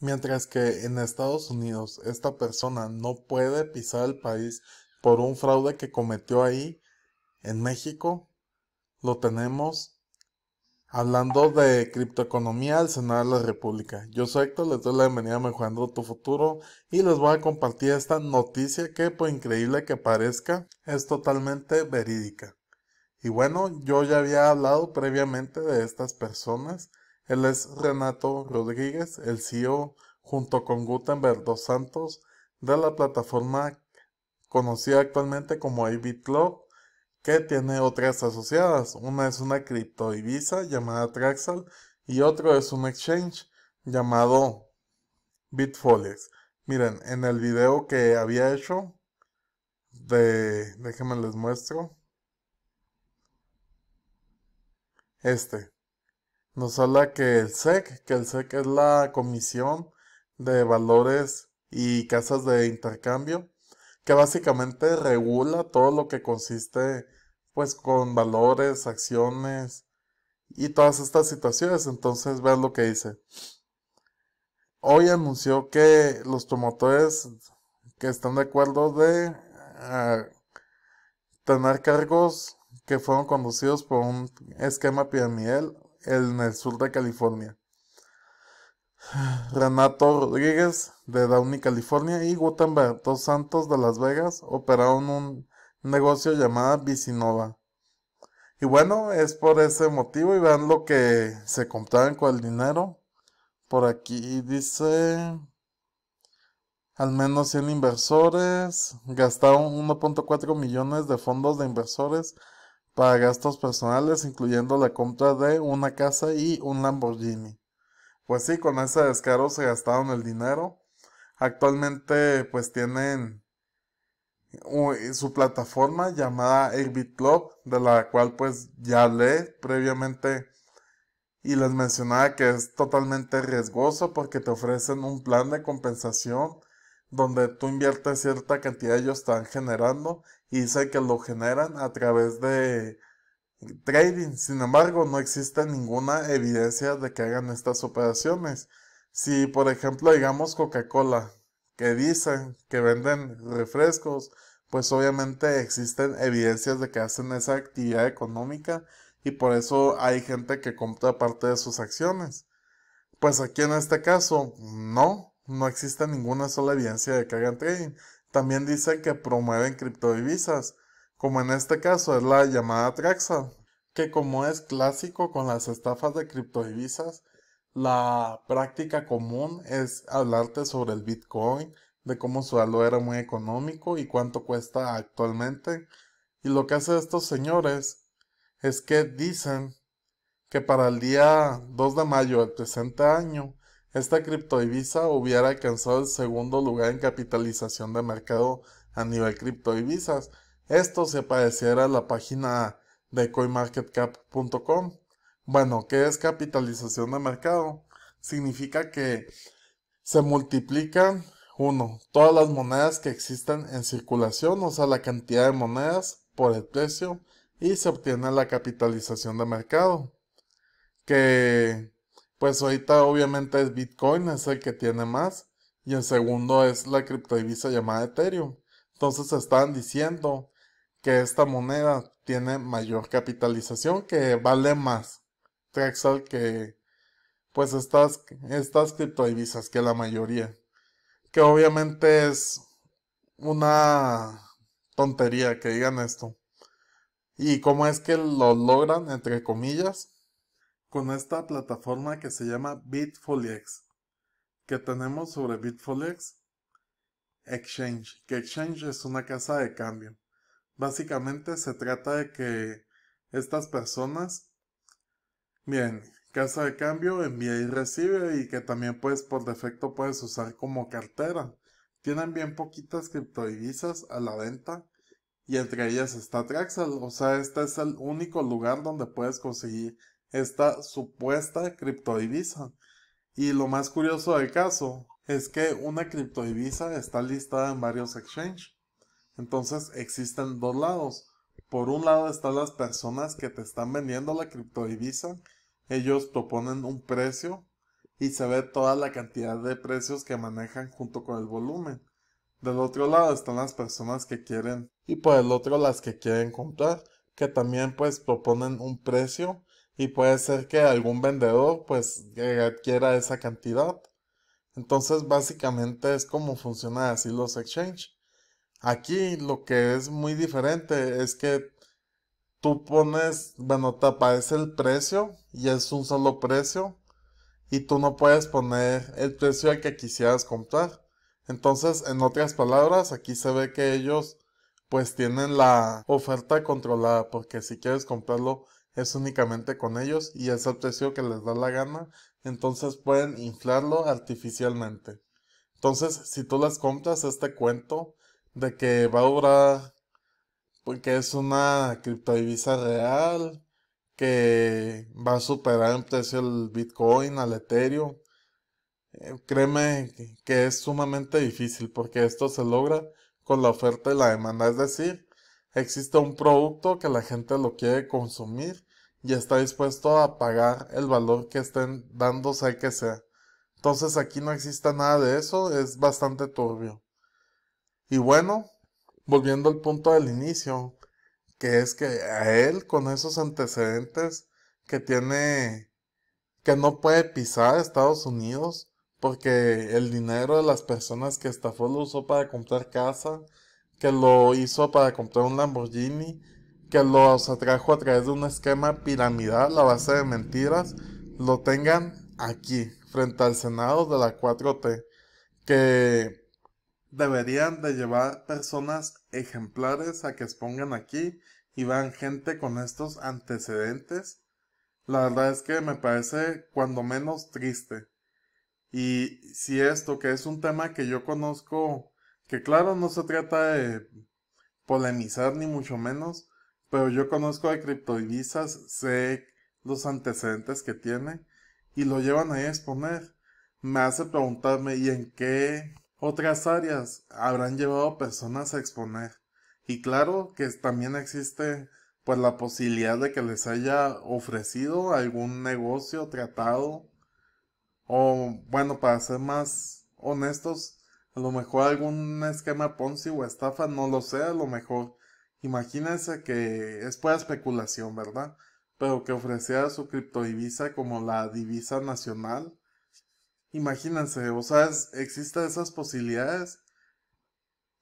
Mientras que en Estados Unidos esta persona no puede pisar el país por un fraude que cometió ahí, en México lo tenemos hablando de criptoeconomía al Senado de la República. Yo soy Héctor, les doy la bienvenida a Mejorando tu Futuro y les voy a compartir esta noticia que, por increíble que parezca, es totalmente verídica. Y bueno, yo ya había hablado previamente de estas personas él es Renato Rodríguez, el CEO, junto con Gutenberg Dos Santos, de la plataforma conocida actualmente como Avid que tiene otras asociadas. Una es una criptodivisa llamada Traxal y otro es un exchange llamado Bitfolix. Miren, en el video que había hecho, de, déjenme les muestro. Este nos habla que el SEC, que el SEC es la Comisión de Valores y Casas de Intercambio, que básicamente regula todo lo que consiste pues con valores, acciones y todas estas situaciones. Entonces vean lo que dice. Hoy anunció que los promotores que están de acuerdo de ah, tener cargos que fueron conducidos por un esquema piramidal en el sur de California. Renato Rodríguez de Downey, California y Gutenberg Dos Santos de Las Vegas operaron un negocio llamado Vicinova. Y bueno, es por ese motivo y vean lo que se compraban con el dinero. Por aquí dice al menos 100 inversores, gastaron 1.4 millones de fondos de inversores para gastos personales, incluyendo la compra de una casa y un Lamborghini. Pues sí, con ese descaro se gastaron el dinero. Actualmente pues tienen su plataforma llamada Airbit Club, de la cual pues ya hablé previamente y les mencionaba que es totalmente riesgoso porque te ofrecen un plan de compensación donde tú inviertes cierta cantidad, ellos están generando y sé que lo generan a través de trading. Sin embargo, no existe ninguna evidencia de que hagan estas operaciones. Si, por ejemplo, digamos Coca-Cola, que dicen que venden refrescos, pues obviamente existen evidencias de que hacen esa actividad económica y por eso hay gente que compra parte de sus acciones. Pues aquí en este caso, no no existe ninguna sola evidencia de que hagan trading. También dice que promueven criptodivisas, como en este caso es la llamada Traxa, que como es clásico con las estafas de criptodivisas, la práctica común es hablarte sobre el Bitcoin, de cómo su valor era muy económico y cuánto cuesta actualmente. Y lo que hacen estos señores es que dicen que para el día 2 de mayo del presente año esta criptodivisa hubiera alcanzado el segundo lugar en capitalización de mercado a nivel criptodivisas. Esto se pareciera a la página de coinmarketcap.com. Bueno, ¿qué es capitalización de mercado? Significa que se multiplican, uno, todas las monedas que existen en circulación, o sea, la cantidad de monedas por el precio, y se obtiene la capitalización de mercado. Que pues ahorita obviamente es Bitcoin, es el que tiene más, y el segundo es la criptodivisa llamada Ethereum. Entonces están diciendo que esta moneda tiene mayor capitalización, que vale más Trexal que pues estas, estas criptodivisas, que la mayoría. Que obviamente es una tontería que digan esto. ¿Y cómo es que lo logran, entre comillas? con esta plataforma que se llama Bitfoliex que tenemos sobre Bitfoliex Exchange, que Exchange es una casa de cambio. Básicamente se trata de que estas personas, bien, casa de cambio envía y recibe y que también puedes por defecto puedes usar como cartera. Tienen bien poquitas criptodivisas a la venta y entre ellas está Traxel, o sea, este es el único lugar donde puedes conseguir esta supuesta criptodivisa. Y lo más curioso del caso es que una criptodivisa está listada en varios exchanges. Entonces existen dos lados. Por un lado están las personas que te están vendiendo la criptodivisa. Ellos proponen un precio y se ve toda la cantidad de precios que manejan junto con el volumen. Del otro lado están las personas que quieren y por el otro las que quieren comprar, que también pues proponen un precio y puede ser que algún vendedor pues eh, adquiera esa cantidad. Entonces básicamente es como funcionan así los exchange. Aquí lo que es muy diferente es que tú pones, bueno, te aparece el precio y es un solo precio y tú no puedes poner el precio al que quisieras comprar. Entonces, en otras palabras, aquí se ve que ellos pues tienen la oferta controlada porque si quieres comprarlo es únicamente con ellos y es el precio que les da la gana, entonces pueden inflarlo artificialmente. Entonces, si tú las compras este cuento de que va a durar, porque pues, es una criptodivisa real, que va a superar en precio el Bitcoin, al Ethereum, eh, créeme que es sumamente difícil porque esto se logra con la oferta y la demanda, es decir, existe un producto que la gente lo quiere consumir y está dispuesto a pagar el valor que estén dando, sea que sea. Entonces aquí no existe nada de eso, es bastante turbio. Y bueno, volviendo al punto del inicio, que es que a él con esos antecedentes que tiene, que no puede pisar Estados Unidos, porque el dinero de las personas que estafó lo usó para comprar casa, que lo hizo para comprar un Lamborghini, que los atrajo a través de un esquema piramidal a base de mentiras, lo tengan aquí, frente al Senado de la 4T, que deberían de llevar personas ejemplares a que expongan aquí y van gente con estos antecedentes. La verdad es que me parece cuando menos triste. Y si esto, que es un tema que yo conozco, que claro, no se trata de polemizar ni mucho menos, pero yo conozco de criptodivisas, sé los antecedentes que tiene y lo llevan a exponer. Me hace preguntarme, ¿y en qué otras áreas habrán llevado personas a exponer? Y claro que también existe pues la posibilidad de que les haya ofrecido algún negocio, tratado, o bueno, para ser más honestos, a lo mejor algún esquema Ponzi o estafa, no lo sé, a lo mejor Imagínense que es pura especulación, ¿verdad? Pero que ofreciera su criptodivisa como la divisa nacional. Imagínense, o sea, existen esas posibilidades.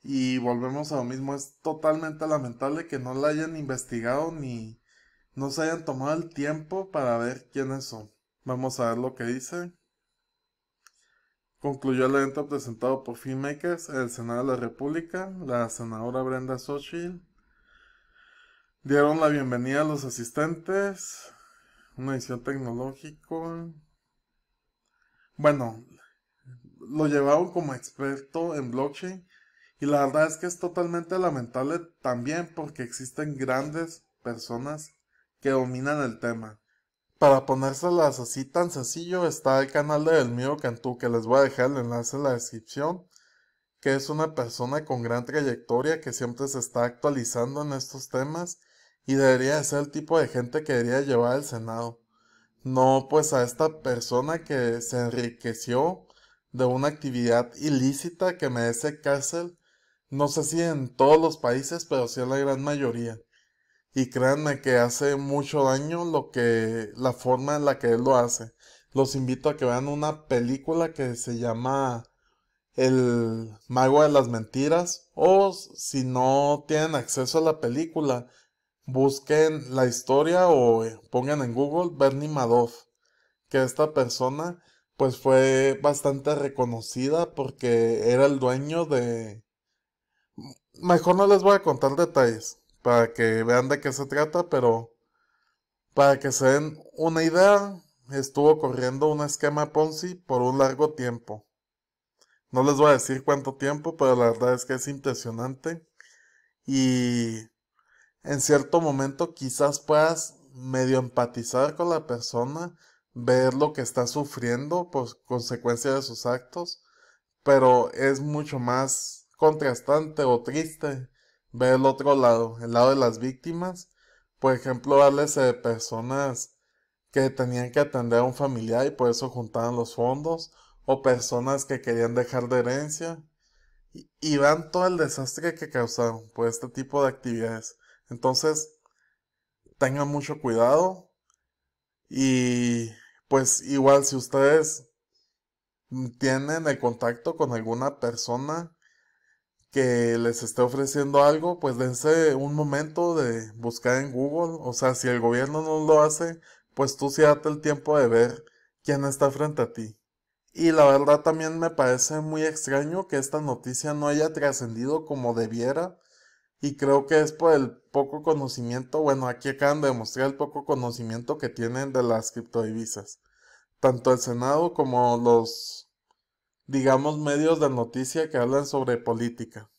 Y volvemos a lo mismo, es totalmente lamentable que no la hayan investigado ni no se hayan tomado el tiempo para ver quiénes son. Vamos a ver lo que dice. Concluyó el evento presentado por Filmmakers el Senado de la República. La senadora Brenda Sochi. Dieron la bienvenida a los asistentes. Una edición tecnológica. Bueno, lo llevaron como experto en blockchain. Y la verdad es que es totalmente lamentable también porque existen grandes personas que dominan el tema. Para ponérselas así tan sencillo está el canal de El Mío Cantú, que les voy a dejar el enlace en la descripción, que es una persona con gran trayectoria que siempre se está actualizando en estos temas y debería ser el tipo de gente que debería llevar al Senado. No pues a esta persona que se enriqueció de una actividad ilícita que merece cárcel, no sé si en todos los países, pero sí en la gran mayoría. Y créanme que hace mucho daño lo que, la forma en la que él lo hace. Los invito a que vean una película que se llama El Mago de las Mentiras. O si no tienen acceso a la película, Busquen la historia o eh, pongan en Google Bernie Madoff, que esta persona pues fue bastante reconocida porque era el dueño de... Mejor no les voy a contar detalles para que vean de qué se trata, pero para que se den una idea, estuvo corriendo un esquema Ponzi por un largo tiempo. No les voy a decir cuánto tiempo, pero la verdad es que es impresionante. Y en cierto momento quizás puedas medio empatizar con la persona, ver lo que está sufriendo por consecuencia de sus actos, pero es mucho más contrastante o triste ver el otro lado, el lado de las víctimas, por ejemplo, háblese eh, de personas que tenían que atender a un familiar y por eso juntaban los fondos, o personas que querían dejar de herencia, y van todo el desastre que causaron por este tipo de actividades. Entonces, tengan mucho cuidado y pues igual si ustedes tienen el contacto con alguna persona que les esté ofreciendo algo, pues dense un momento de buscar en Google. O sea, si el gobierno no lo hace, pues tú sí date el tiempo de ver quién está frente a ti. Y la verdad también me parece muy extraño que esta noticia no haya trascendido como debiera, y creo que es por el poco conocimiento, bueno, aquí acaban de demostrar el poco conocimiento que tienen de las criptodivisas. Tanto el Senado como los, digamos, medios de noticia que hablan sobre política.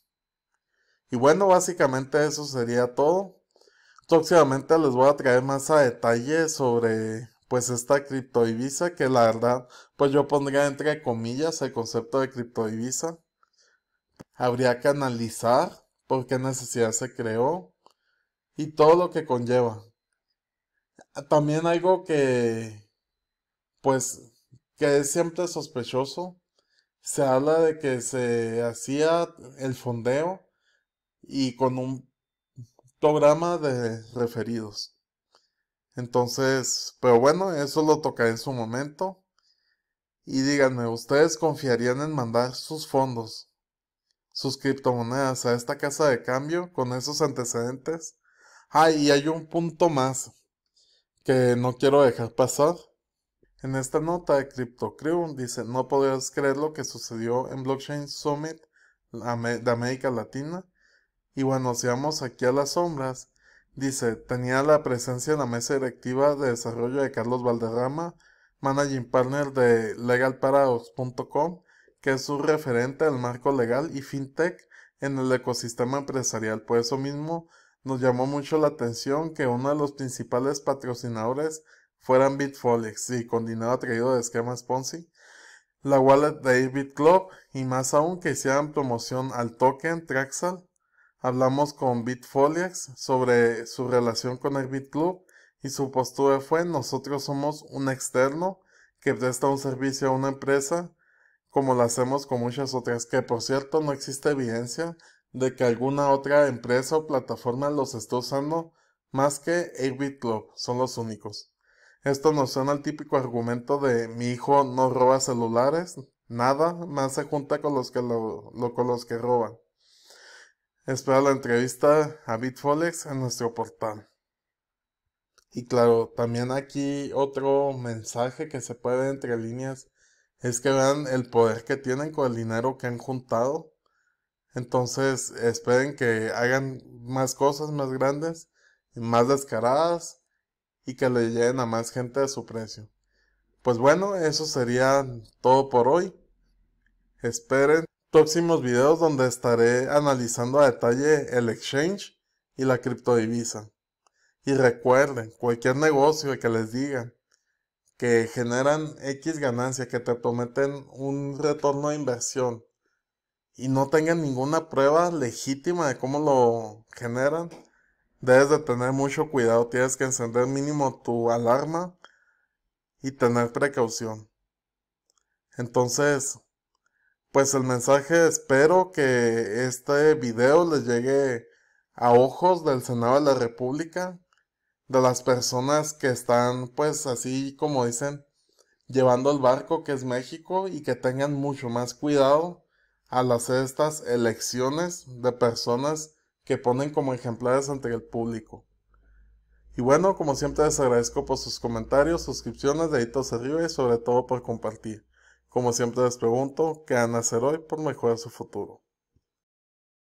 Y bueno, básicamente eso sería todo. Próximamente les voy a traer más a detalle sobre pues esta criptodivisa que la verdad pues yo pondría entre comillas el concepto de criptodivisa. Habría que analizar por qué necesidad se creó y todo lo que conlleva. También algo que, pues, que es siempre sospechoso, se habla de que se hacía el fondeo y con un programa de referidos. Entonces, pero bueno, eso lo tocaré en su momento. Y díganme, ¿ustedes confiarían en mandar sus fondos sus criptomonedas a esta casa de cambio con esos antecedentes. Ah, y hay un punto más que no quiero dejar pasar. En esta nota de CryptoCrew dice, no podrías creer lo que sucedió en Blockchain Summit de América Latina. Y bueno, si vamos aquí a las sombras, dice, tenía la presencia en la mesa directiva de desarrollo de Carlos Valderrama, managing partner de LegalParados.com, que es un referente al marco legal y fintech en el ecosistema empresarial. Por eso mismo nos llamó mucho la atención que uno de los principales patrocinadores fueran Bitfolix y con dinero traído de esquemas Ponzi, la wallet de BitClub Club y más aún que hicieran promoción al token Traxal. Hablamos con Bitfolix sobre su relación con el Club y su postura fue nosotros somos un externo que presta un servicio a una empresa como lo hacemos con muchas otras, que por cierto no existe evidencia de que alguna otra empresa o plataforma los esté usando más que 8 Club, son los únicos. Esto nos suena al típico argumento de mi hijo no roba celulares, nada más se junta con los que, lo, roban. Espera la entrevista a Bitfolex en nuestro portal. Y claro, también aquí otro mensaje que se puede entre líneas es que vean el poder que tienen con el dinero que han juntado. Entonces esperen que hagan más cosas más grandes más descaradas y que le lleguen a más gente de su precio. Pues bueno, eso sería todo por hoy. Esperen próximos videos donde estaré analizando a detalle el exchange y la criptodivisa. Y recuerden, cualquier negocio que les digan que generan X ganancia, que te prometen un retorno de inversión y no tengan ninguna prueba legítima de cómo lo generan, debes de tener mucho cuidado, tienes que encender mínimo tu alarma y tener precaución. Entonces, pues el mensaje espero que este video les llegue a ojos del Senado de la República de las personas que están pues así como dicen llevando el barco que es México y que tengan mucho más cuidado al hacer estas elecciones de personas que ponen como ejemplares ante el público. Y bueno, como siempre les agradezco por sus comentarios, suscripciones, deditos arriba y sobre todo por compartir. Como siempre les pregunto, ¿qué van a hacer hoy por mejorar su futuro?